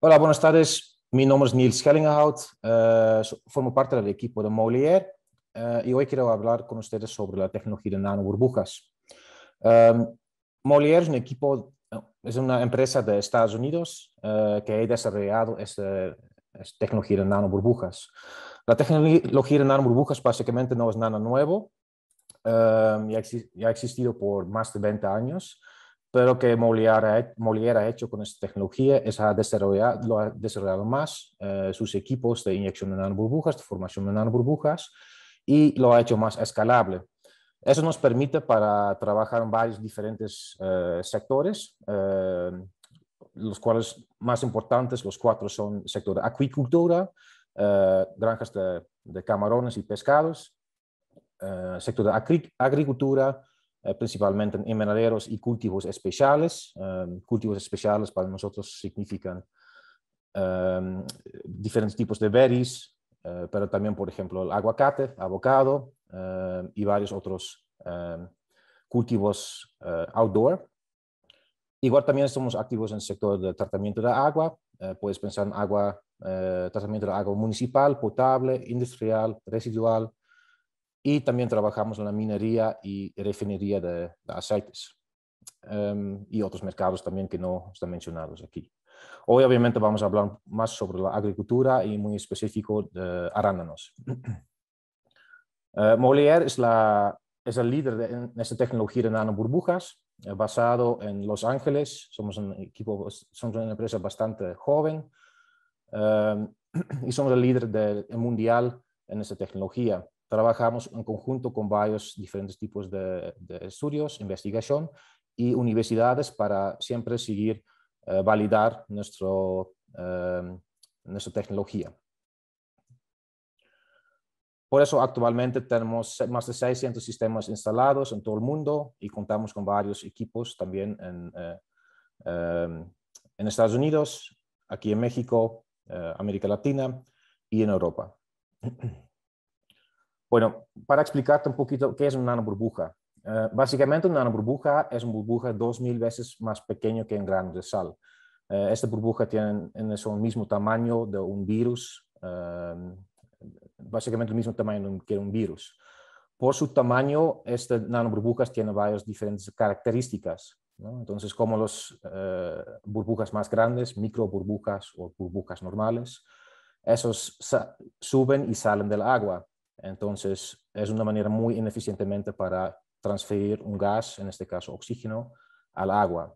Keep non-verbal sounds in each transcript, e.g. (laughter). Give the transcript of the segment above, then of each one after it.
Hola, buenas tardes. Mi nombre es Niels Schellinghout. Eh, formo parte del equipo de Molière eh, y hoy quiero hablar con ustedes sobre la tecnología de nanoburbujas. Um, Molière es un equipo, es una empresa de Estados Unidos eh, que ha desarrollado esta, este tecnología de nanoburbujas. La tecnología de nanoburbujas básicamente no es nada nuevo, em, ya, ha existido por más de 20 años pero lo que Molière ha, hecho con esta tecnología es ha desarrollado, más eh, sus equipos de inyección de nanoburbujas, de formación de nanoburbujas, y lo ha hecho más escalable. Eso nos permite para trabajar en varios diferentes eh, sectores, eh, los cuales más importantes, los cuatro son sector de acuicultura, granjas de, de, camarones y pescados, sector de agricultura, eh, principalmente en invernaderos y cultivos especiales. Em, cultivos especiales para nosotros significan em, diferentes tipos de berries, eh, pero también, por ejemplo, el aguacate, abocado em, y varios otros cultivos eh, outdoor. Igual también somos activos en el sector de tratamiento de agua. puedes pensar en agua, tratamiento de agua municipal, potable, industrial, residual, y también trabajamos en la minería y refinería de, aceites em, y otros mercados también que no están mencionados aquí. Hoy obviamente vamos a hablar más sobre la agricultura y muy específico de arándanos. (clears throat) Eh, Mollier es, la, es el líder de, en esta tecnología de nanoburbujas burbujas eh, basado en Los Ángeles. Somos un equipo, somos una empresa bastante joven em, (clears throat) y somos el líder mundial en esta tecnología. Trabajamos en conjunto con varios diferentes tipos de, estudios, investigación y universidades para siempre seguir eh, validar nuestro, em, nuestra tecnología. Por eso actualmente tenemos más de 600 sistemas instalados en todo el mundo y contamos con varios equipos también en, eh, em, en Estados Unidos, aquí en México, eh, América Latina y en Europa. Bueno, para explicarte un poquito qué es una nanoburbuja. Eh, básicamente una nanoburbuja es una burbuja dos mil veces más pequeña que un grano de sal. Eh, esta burbuja tiene el mismo tamaño de un virus, eh, básicamente el mismo tamaño que un virus. Por su tamaño, estas nanoburbujas tienen varias diferentes características. Entonces, como las burbujas más grandes, microburbujas o burbujas normales, esos suben y salen del agua. Entonces, es una manera muy ineficientemente para transferir un gas, en este caso oxígeno, al agua,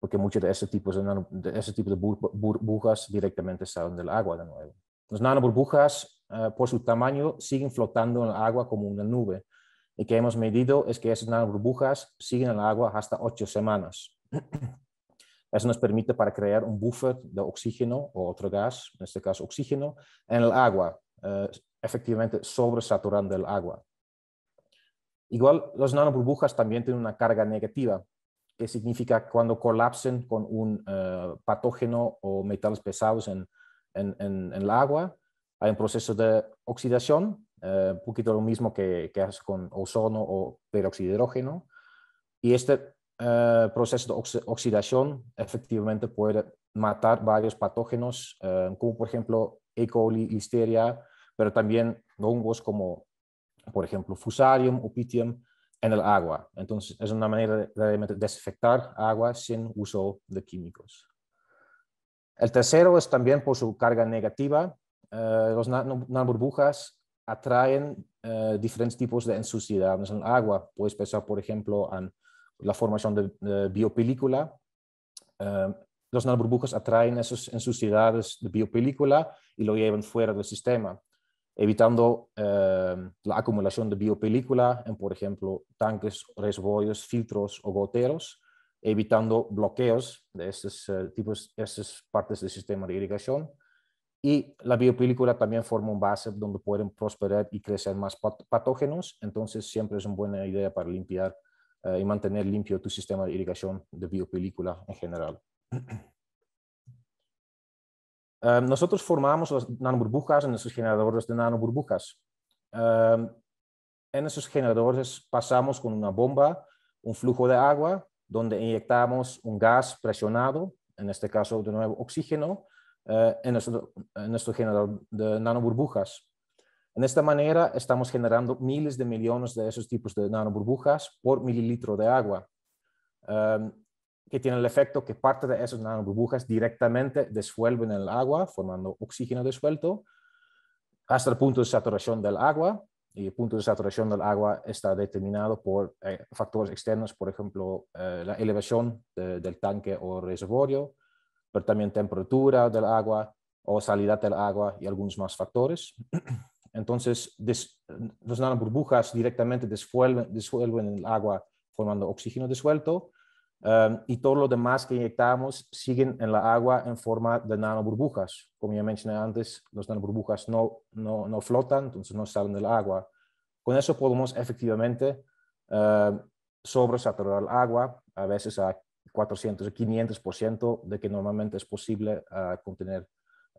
porque muchos de ese tipo de, burbujas directamente salen del agua de nuevo. Las nanoburbujas, eh, por su tamaño, siguen flotando en el agua como una nube. Y que hemos medido es que esas nanoburbujas siguen en el agua hasta ocho semanas. (clears throat) Eso nos permite para crear un buffer de oxígeno o otro gas, en este caso oxígeno, en el agua, eh, efectivamente sobresaturando el agua. Igual, las nanoburbujas también tienen una carga negativa, que significa cuando colapsen con un eh, patógeno o metales pesados en, en, en, el agua, hay un proceso de oxidación, eh, un poquito lo mismo que, que hace con ozono o peróxido de hidrógeno, y este eh, proceso de oxidación efectivamente puede matar varios patógenos, como por ejemplo E. coli, listeria, pero también hongos como, por ejemplo, fusarium o pitium, en el agua. Entonces, es una manera de, desinfectar agua sin uso de químicos. El tercero es también por su carga negativa. Eh, los nanoburbujas atraen eh, diferentes tipos de ensuciedades en el agua. Puedes pensar, por ejemplo, en la formación de, biopelícula. Eh, los nanoburbujas atraen esas ensuciedades de biopelícula y lo llevan fuera del sistema evitando eh, la acumulación de biopelícula en, por ejemplo, tanques, reservorios, filtros o goteros, evitando bloqueos de estos eh, tipos, estas partes del sistema de irrigación. Y la biopelícula también forma un base donde pueden prosperar y crecer más patógenos, entonces siempre es una buena idea para limpiar eh, y mantener limpio tu sistema de irrigación de biopelícula en general. (clears throat) Ehm, nosotros formamos las nanoburbujas en esos generadores de nanoburbujas. Ehm, en esos generadores pasamos con una bomba un flujo de agua donde inyectamos un gas presionado, en este caso de nuevo oxígeno, eh, en, nuestro, en, generador de nanoburbujas. En esta manera estamos generando miles de millones de esos tipos de nanoburbujas por mililitro de agua. Ehm, que tiene el efecto que parte de esas nanoburbujas directamente disuelven el agua, formando oxígeno disuelto, hasta el punto de saturación del agua. Y el punto de saturación del agua está determinado por eh, factores externos, por ejemplo, eh, la elevación del tanque o reservorio, pero también temperatura del agua o salida del agua y algunos más factores. (clears throat) Entonces, las nanoburbujas directamente disuelven, en el agua formando oxígeno disuelto Em, y todo lo demás que inyectamos siguen en la agua en forma de nanoburbujas. Como ya mencioné antes, las nanoburbujas no, no, no flotan, entonces no salen del agua. Con eso podemos efectivamente em, sobresaturar el agua, a veces a 400 o 500% de que normalmente es posible ah, contener,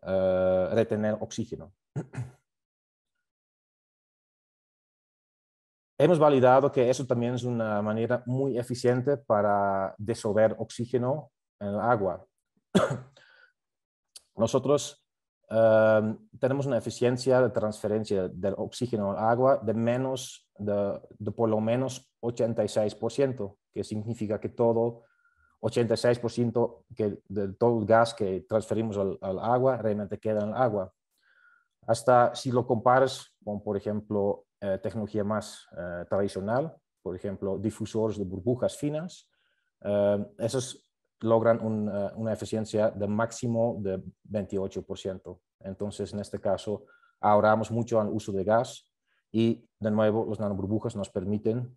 eh, retener oxígeno. Hemos validado que eso también es una manera muy eficiente para disolver oxígeno en el agua. (coughs) Nosotros em, tenemos una eficiencia de transferencia del oxígeno al agua de menos de, por lo menos 86%, que significa que todo 86% que de todo el gas que transferimos al, al, agua realmente queda en el agua. Hasta si lo comparas con, por ejemplo, eh, tecnología más eh, tradicional, por ejemplo, difusores de burbujas finas, eh, esos logran una eficiencia de máximo de 28%. Entonces, en este caso, ahorramos mucho al uso de gas y, de nuevo, los nanoburbujas nos permiten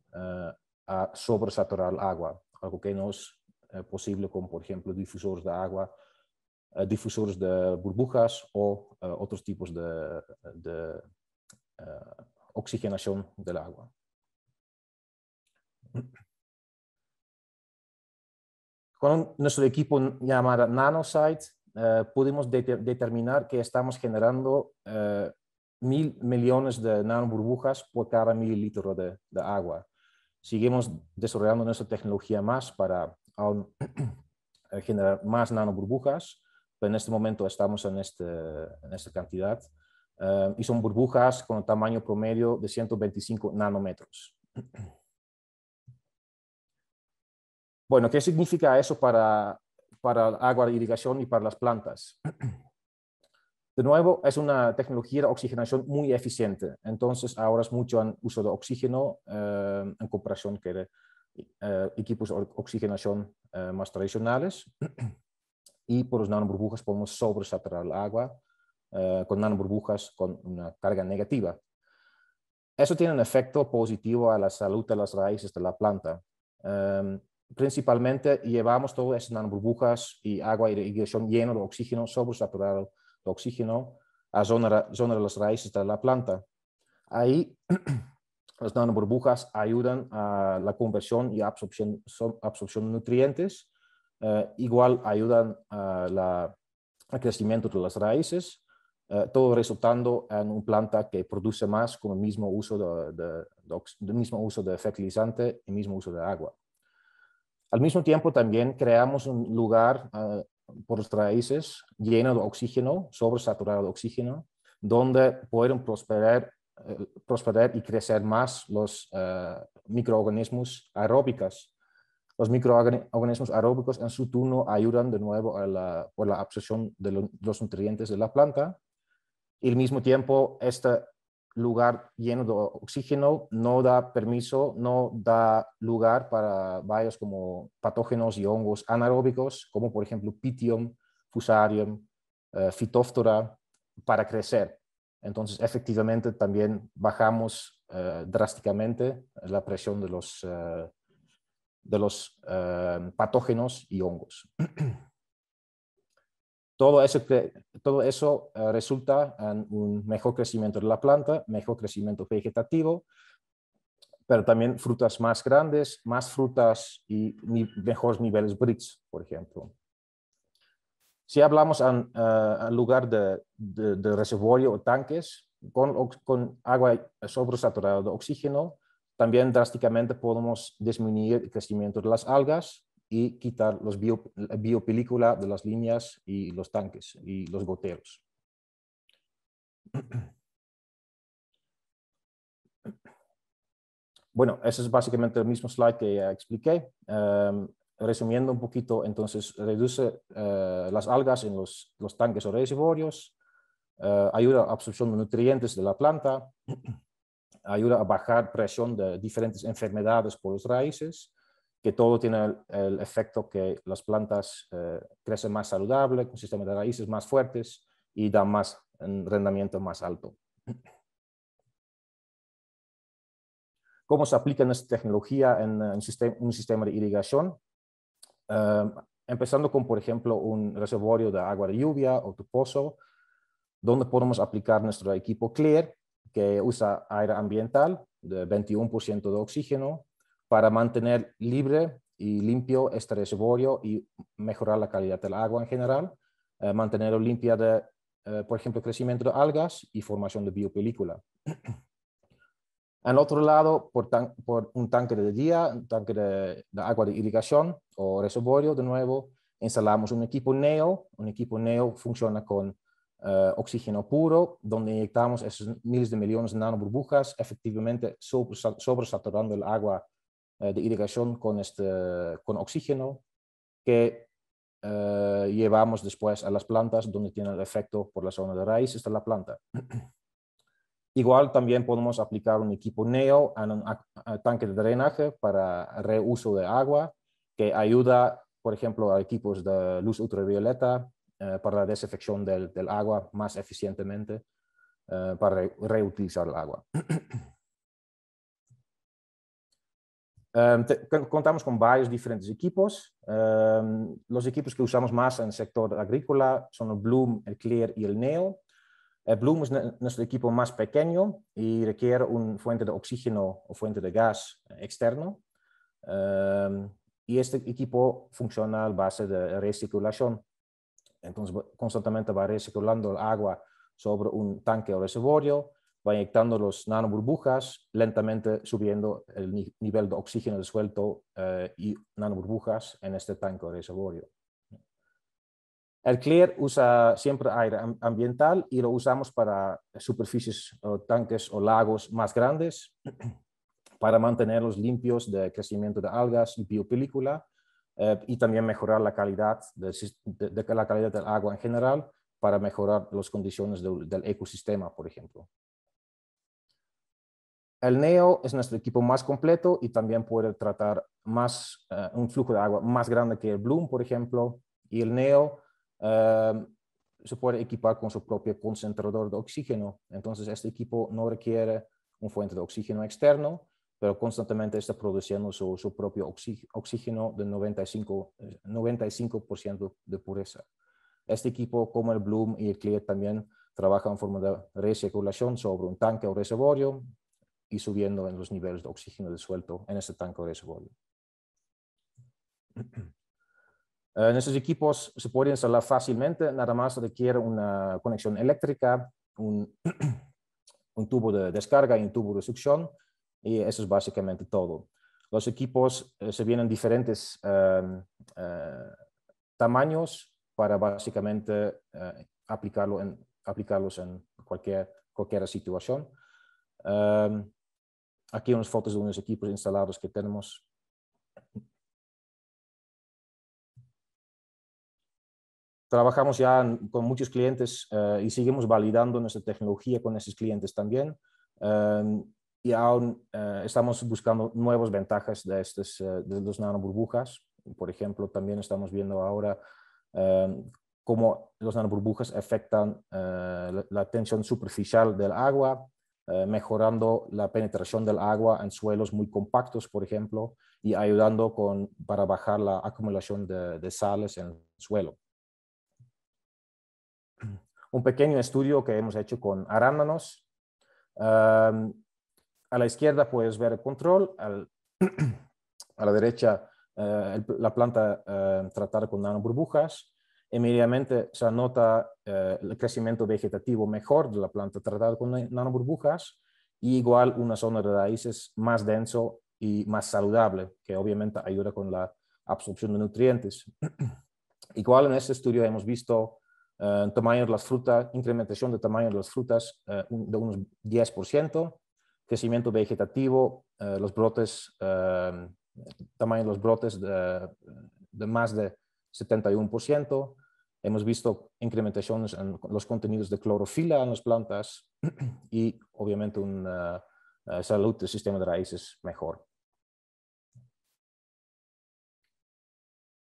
sobresaturar el agua, algo que no es posible con, por ejemplo, difusores de agua difusores de burbujas o otros tipos de, oxigenación del agua. Con nuestro equipo llamado NanoSight, eh, pudimos determinar que estamos generando eh, mil millones de nanoburbujas por cada mililitro de, agua. Seguimos desarrollando nuestra tecnología más para eh, generar más nanoburbujas, pero en este momento estamos en este, esta cantidad. Eh, y son burbujas con un tamaño promedio de 125 nanómetros. (clears throat) Bueno, ¿qué significa eso para, para el agua de irrigación y para las plantas? (clears throat) De nuevo, es una tecnología de oxigenación muy eficiente. Entonces, ahora es mucho en uso de oxígeno eh, en comparación con eh, equipos de oxigenación más tradicionales. (clears throat) Y por las nanoburbujas podemos sobresaturar el agua eh, con nanoburbujas con una carga negativa. Eso tiene un efecto positivo a la salud de las raíces de la planta. Em, principalmente llevamos todas esas nanoburbujas y agua y irrigación lleno de oxígeno, sobresaturado de oxígeno, a zona, zona de las raíces de la planta. Ahí (clears throat) las nanoburbujas ayudan a la conversión y absorción, absorción de nutrientes, eh, igual ayudan al crecimiento de las raíces eh, todo resultando en una planta que produce más con el mismo uso de, mismo uso de fertilizante y mismo uso de agua. Al mismo tiempo también creamos un lugar eh, por las raíces lleno de oxígeno, sobresaturado de oxígeno, donde pueden prosperar, eh, prosperar y crecer más los microorganismos aeróbicos. Los microorganismos aeróbicos en su turno ayudan de nuevo a la, por la absorción de los nutrientes de la planta y al mismo tiempo, este lugar lleno de oxígeno no da permiso, no da lugar para varios como patógenos y hongos anaeróbicos, como por ejemplo Pitium, Fusarium, eh, para crecer. Entonces, efectivamente, también bajamos eh, drásticamente la presión de los, eh, de los patógenos y hongos. (clears throat) Todo eso, eh, resulta en un mejor crecimiento de la planta, mejor crecimiento vegetativo, pero también frutas más grandes, más frutas y mejores niveles BRICS, por ejemplo. Si hablamos en eh, lugar de, de, reservorio o tanques con, con agua sobresaturada de oxígeno, también drásticamente podemos disminuir el crecimiento de las algas y quitar los la biopelícula de las líneas y los tanques y los goteros. Bueno, ese es básicamente el mismo slide que expliqué. Em, resumiendo un poquito, entonces reduce eh, las algas en los, tanques o reservorios, eh, ayuda a absorción de nutrientes de la planta, (clears throat) ayuda a bajar presión de diferentes enfermedades por las raíces, que todo tiene el, efecto que las plantas eh, crecen más saludables, con sistemas de raíces más fuertes y dan más rendimiento más alto. ¿Cómo se aplica esta tecnología en, un sistema de irrigación? Em, empezando con, por ejemplo, un reservorio de agua de lluvia o tu pozo, donde podemos aplicar nuestro equipo CLEAR, que usa aire ambiental de 21% de oxígeno para mantener libre y limpio este reservorio y mejorar la calidad del agua en general, eh, mantenerlo limpia de, eh, por ejemplo, crecimiento de algas y formación de biopelícula. (clears throat) Al otro lado, por, por, un tanque de día, un tanque de, agua de irrigación o reservorio, de nuevo, instalamos un equipo NEO. Un equipo NEO funciona con eh, oxígeno puro, donde inyectamos esos miles de millones de nanoburbujas, efectivamente sobresaturando el agua eh, de irrigación con, este, con oxígeno que eh, llevamos después a las plantas donde tiene el efecto por la zona de raíz está la planta. (clears throat) Igual también podemos aplicar un equipo NEO a un tanque de drenaje para reuso de agua que ayuda, por ejemplo, a equipos de luz ultravioleta eh, para la desinfección del, del agua más eficientemente para reutilizar el agua. (clears throat) Em, contamos con varios diferentes equipos. Em, los equipos que usamos más en el sector agrícola son el Bloom, el Clear y el Neo. El Bloom es nuestro equipo más pequeño y requiere una fuente de oxígeno o fuente de gas externo. Em, y este equipo funciona a base de recirculación. Entonces, constantemente va recirculando el agua sobre un tanque o reservorio va inyectando los nanoburbujas, lentamente subiendo el nivel de oxígeno suelto eh, y nanoburbujas en este tanque reservorio. El CLEAR usa siempre aire ambiental y lo usamos para superficies o tanques o lagos más grandes (clears throat) para mantenerlos limpios de crecimiento de algas y biopelícula eh, y también mejorar la calidad, de, la calidad del agua en general para mejorar las condiciones del ecosistema, por ejemplo. El NEO es nuestro equipo más completo y también puede tratar más, eh, un flujo de agua más grande que el Bloom, por ejemplo. Y el NEO eh, se puede equipar con su propio concentrador de oxígeno. Entonces, este equipo no requiere un fuente de oxígeno externo, pero constantemente está produciendo su, propio oxígeno de 95%, 95 eh, de pureza. Este equipo, como el Bloom y el CLEAR, también trabaja en forma de recirculación sobre un tanque o reservorio, subiendo en los niveles de oxígeno disuelto en ese tanque de desarrollo. En esos equipos se puede instalar fácilmente, nada más requiere una conexión eléctrica, (clears throat) un, tubo de descarga y un tubo de succión, y eso es básicamente todo. Los equipos eh, se vienen diferentes em, eh, tamaños para básicamente eh, aplicarlo en, aplicarlos en cualquier, cualquier situación. Em, Aquí unas fotos de unos equipos instalados que tenemos. Trabajamos ya con muchos clientes eh, y seguimos validando nuestra tecnología con esos clientes también. Em, y aún eh, estamos buscando nuevas ventajas de, estos, eh, de nanoburbujas. Por ejemplo, también estamos viendo ahora em, cómo las nanoburbujas afectan la tensión superficial del agua eh, mejorando la penetración del agua en suelos muy compactos, por ejemplo, y ayudando con, para bajar la acumulación de, sales en el suelo. Un pequeño estudio que hemos hecho con arándanos. Em, a la izquierda puedes ver el control, (clears throat) a la derecha eh, la planta eh, tratada con nanoburbujas inmediatamente se anota eh, el crecimiento vegetativo mejor de la planta tratada con nanoburbujas y igual una zona de raíces más denso y más saludable, que obviamente ayuda con la absorción de nutrientes. (clears throat) igual en este estudio hemos visto eh, tamaño de las frutas, incrementación de tamaño de las frutas eh, de unos 10%, crecimiento vegetativo, los brotes, tamaño de los brotes de más de 71%. Hemos visto incrementaciones en los contenidos de clorofila en las plantas (clears throat) y obviamente una ah, ah, salud del sistema de raíces mejor.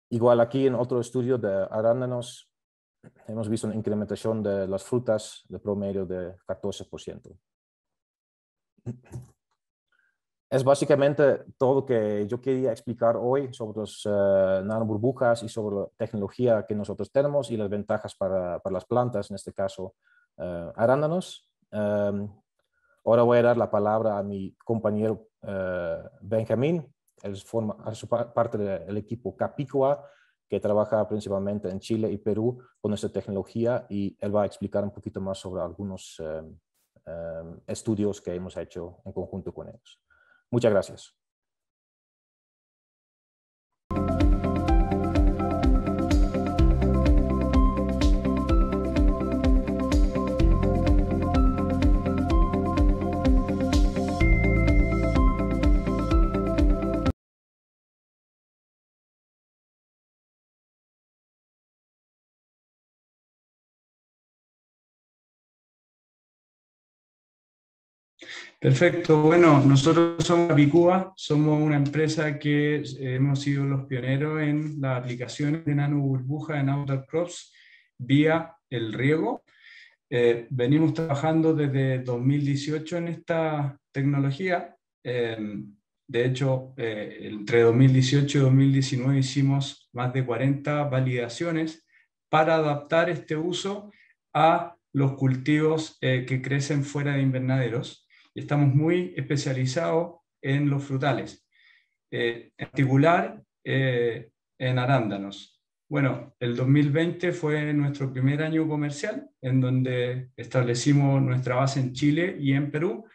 Igual aquí en otro estudio de arándanos hemos visto una incrementación de las frutas de promedio de 14% es básicamente todo lo que yo quería explicar hoy sobre las eh, nanoburbujas y sobre la tecnología que nosotros tenemos y las ventajas para, las plantas, en este caso eh, arándanos. Em, ahora voy a dar la palabra a mi compañero eh, Benjamín, él forma parte del equipo Capicua, que trabaja principalmente en Chile y Perú con esta tecnología y él va a explicar un poquito más sobre algunos em, em, estudios que hemos hecho en conjunto con ellos. Muchas gracias. Perfecto. Bueno, nosotros somos Apicúa, somos una empresa que eh, hemos sido los pioneros en la aplicación de nanoburbuja en outer crops vía el riego. Eh, venimos trabajando desde 2018 en esta tecnología. Em, de hecho, eh, entre 2018 y 2019 hicimos más de 40 validaciones para adaptar este uso a los cultivos que crecen fuera de invernaderos y estamos muy especializados en los frutales, eh, en particular eh, en arándanos. Bueno, el 2020 fue nuestro primer año comercial en donde establecimos nuestra base en Chile y en Perú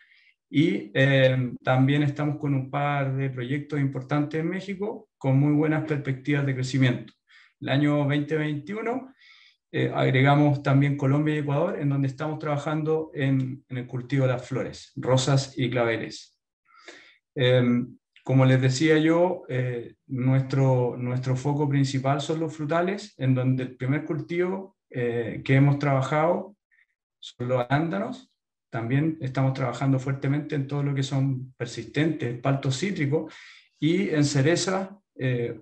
y eh, también estamos con un par de proyectos importantes en México con muy buenas perspectivas de crecimiento. El año 2021 eh, agregamos también Colombia y Ecuador, en donde estamos trabajando en, el cultivo de las flores, rosas y claveles. Em, como les decía yo, eh, nuestro, foco principal son los frutales, en donde el primer cultivo eh, que hemos trabajado son los arándanos. También estamos trabajando fuertemente en todo lo que son persistentes, palto cítrico y en cereza,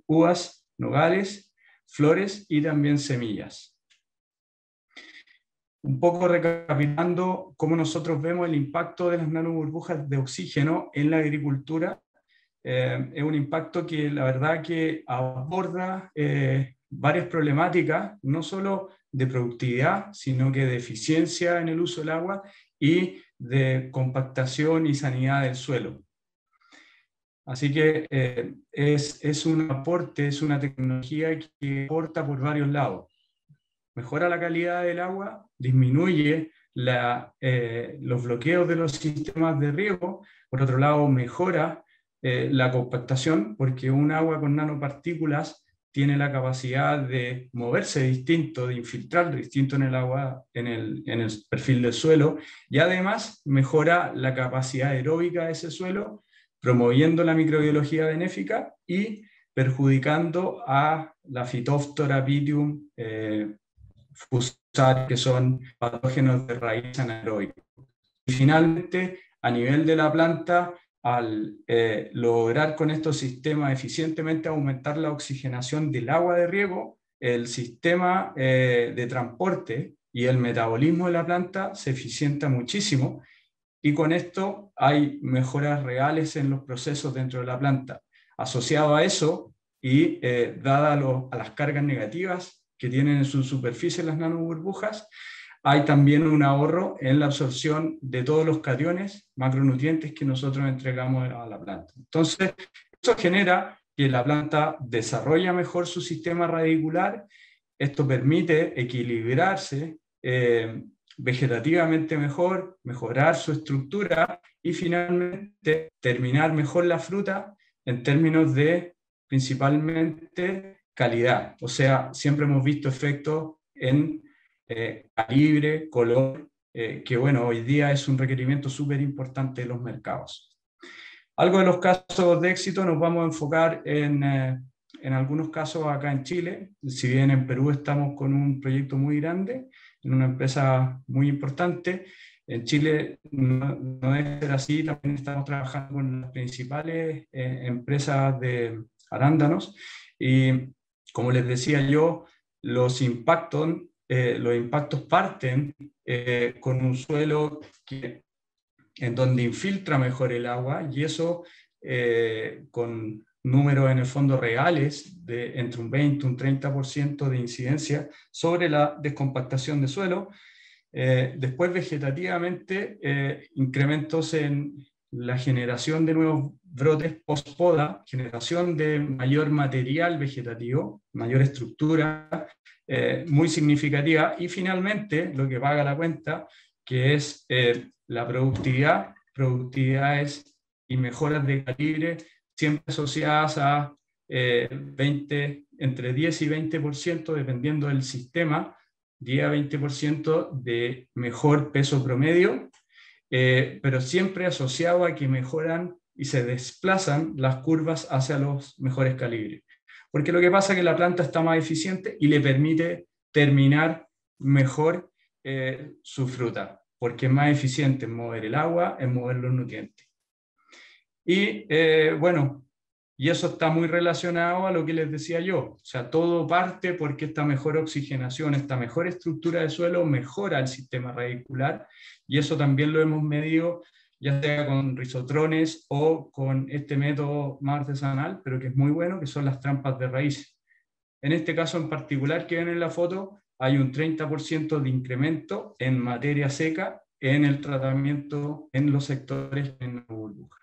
uvas, nogales, flores y también semillas un poco recapitulando cómo nosotros vemos el impacto de las nanoburbujas de oxígeno en la agricultura. Eh, es un impacto que la verdad que aborda eh, varias problemáticas, no solo de productividad, sino que de eficiencia en el uso del agua y de compactación y sanidad del suelo. Así que eh, es, es un aporte, es una tecnología que aporta por varios lados mejora la calidad del agua, disminuye eh, los bloqueos de los sistemas de riego, por otro lado mejora eh, la compactación, porque un agua con nanopartículas tiene la capacidad de moverse distinto, de infiltrar distinto en el agua, en el, perfil del suelo, y además mejora la capacidad aeróbica de ese suelo, promoviendo la microbiología benéfica y perjudicando a la fitóftora pitium eh, FUSAR, que son patógenos de raíz anaeróbica. Y finalmente, a nivel de la planta, al eh, lograr con estos sistemas eficientemente aumentar la oxigenación del agua de riego, el sistema eh, de transporte y el metabolismo de la planta se eficienta muchísimo y con esto hay mejoras reales en los procesos dentro de la planta. Asociado a eso y eh, dada a las cargas negativas que tienen en su superficie las nanoburbujas, hay también un ahorro en la absorción de todos los cationes, macronutrientes que nosotros entregamos a la planta. Entonces, eso genera que la planta desarrolla mejor su sistema radicular, esto permite equilibrarse eh, vegetativamente mejor, mejorar su estructura y finalmente terminar mejor la fruta en términos de principalmente calidad. O sea, siempre hemos visto efectos en eh, calibre, color, eh, que bueno, hoy día es un requerimiento súper importante de los mercados. Algo de los casos de éxito nos vamos a enfocar en, eh, en algunos casos acá en Chile, si bien en Perú estamos con un proyecto muy grande, en una empresa muy importante. En Chile no, debe ser así, también estamos trabajando con las principales empresas de arándanos y como les decía yo, los impactos, eh, parten eh, con un suelo que, en donde infiltra mejor el agua y eso eh, con números en el fondo reales de entre un 20 y un 30% de incidencia sobre la descompactación de suelo. después vegetativamente incrementos en, la generación de nuevos brotes pospoda, generación de mayor material vegetativo, mayor estructura, eh, muy significativa, y finalmente lo que paga la cuenta, que es eh, la productividad, productividades y mejoras de calibre, siempre asociadas a eh, entre 10 y 20%, dependiendo del sistema, 10 a 20% de mejor peso promedio eh, pero siempre asociado a que mejoran y se desplazan las curvas hacia los mejores calibres. Porque lo que pasa es que la planta está más eficiente y le permite terminar mejor eh, su fruta, porque es más eficiente en mover el agua, en mover los nutrientes. Y eh, bueno, y eso está muy relacionado a lo que les decía yo. O sea, todo parte porque esta mejor oxigenación, esta mejor estructura de suelo mejora el sistema radicular y eso también lo hemos medido ya sea con rizotrones o con este método más artesanal, pero que es muy bueno, que son las trampas de raíces. En este caso en particular que ven en la foto, hay un 30% de incremento en materia seca en el tratamiento en los sectores en burbuja.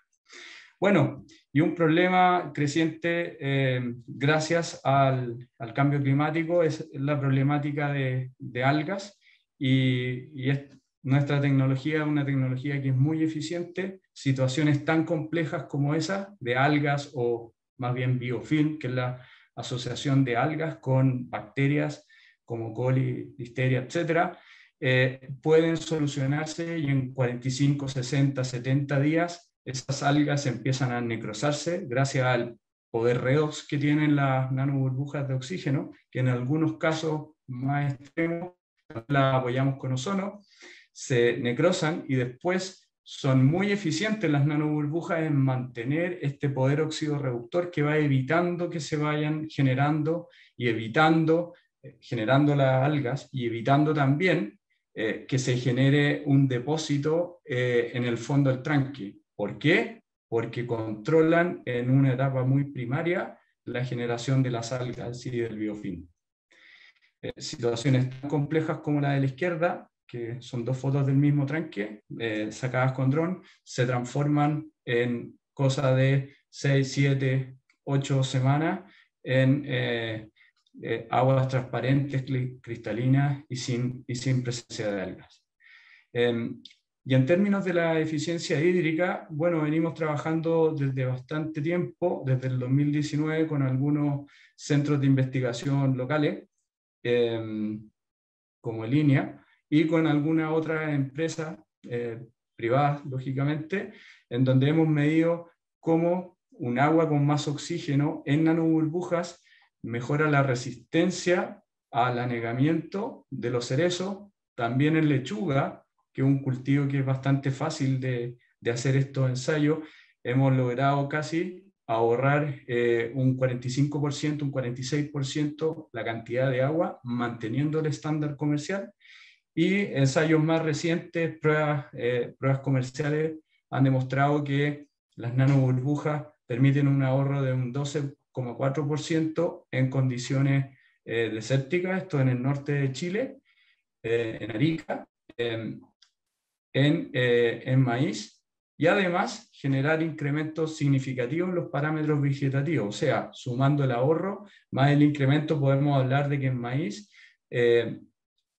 Bueno, y un problema creciente eh, gracias al, cambio climático es la problemática de, algas y, es, nuestra tecnología una tecnología que es muy eficiente. Situaciones tan complejas como esa de algas o más bien biofilm, que es la asociación de algas con bacterias como coli, listeria, etcétera, eh, pueden solucionarse y en 45, 60, 70 días esas algas empiezan a necrosarse gracias al poder redox que tienen las nanoburbujas de oxígeno, que en algunos casos más extremos las apoyamos con ozono, se necrosan y después son muy eficientes las nanoburbujas en mantener este poder óxido reductor que va evitando que se vayan generando y evitando, eh, generando las algas y evitando también eh, que se genere un depósito eh, en el fondo del tranque. ¿Por qué? Porque controlan en una etapa muy primaria la generación de las algas y del biofilm. Eh, situaciones tan complejas como la de la izquierda, que son dos fotos del mismo tranque, eh, sacadas con dron, se transforman en cosa de 6, 7, 8 semanas en eh, aguas transparentes, cristalinas y sin, y sin presencia de algas. Em, y en términos de la eficiencia hídrica, bueno, venimos trabajando desde bastante tiempo, desde el 2019, con algunos centros de investigación locales, eh, como Línea, y con alguna otra empresa eh, privada, lógicamente, en donde hemos medido cómo un agua con más oxígeno en nanoburbujas mejora la resistencia al anegamiento de los cerezos, también en lechuga, que es un cultivo que es bastante fácil de, de hacer estos ensayos, hemos logrado casi ahorrar eh, un 45%, un 46% la cantidad de agua, manteniendo el estándar comercial. Y ensayos más recientes, pruebas, eh, pruebas comerciales, han demostrado que las nanoburbujas permiten un ahorro de un 12,4% en condiciones eh, desérticas, esto en el norte de Chile, eh, en Arica. Em, en, eh, en maíz y además generar incrementos significativos en los parámetros vegetativos. O sea, sumando el ahorro más el incremento, podemos hablar de que en maíz eh,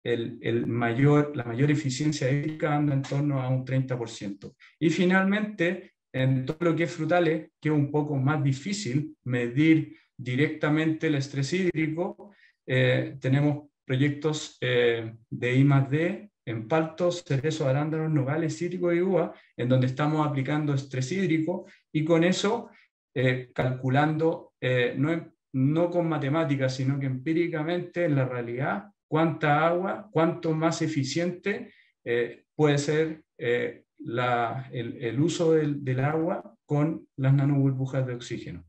el, el, mayor, la mayor eficiencia hídrica anda en torno a un 30%. Y finalmente, en todo lo que es frutales, que es un poco más difícil medir directamente el estrés hídrico, eh, tenemos proyectos de I D en paltos, cerezo, arándanos, nogales, cítricos y uva, en donde estamos aplicando estrés hídrico y con eso eh, calculando, eh, no, no con matemáticas, sino que empíricamente en la realidad, cuánta agua, cuánto más eficiente eh, puede ser el, uso del, del, agua con las nanoburbujas de oxígeno.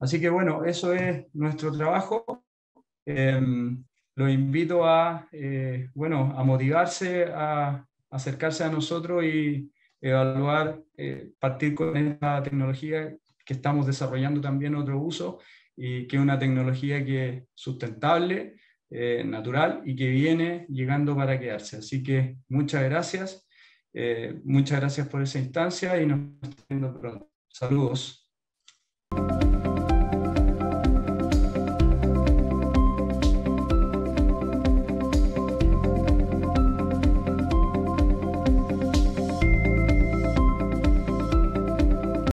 Así que bueno, eso es nuestro trabajo. Em, lo invito a, eh, bueno, a motivarse, a acercarse a nosotros y evaluar, eh, partir con esta tecnología que estamos desarrollando también otro uso y que es una tecnología que es sustentable, eh, natural y que viene llegando para quedarse. Así que muchas gracias, muchas gracias por esa instancia y nos vemos pronto. Saludos.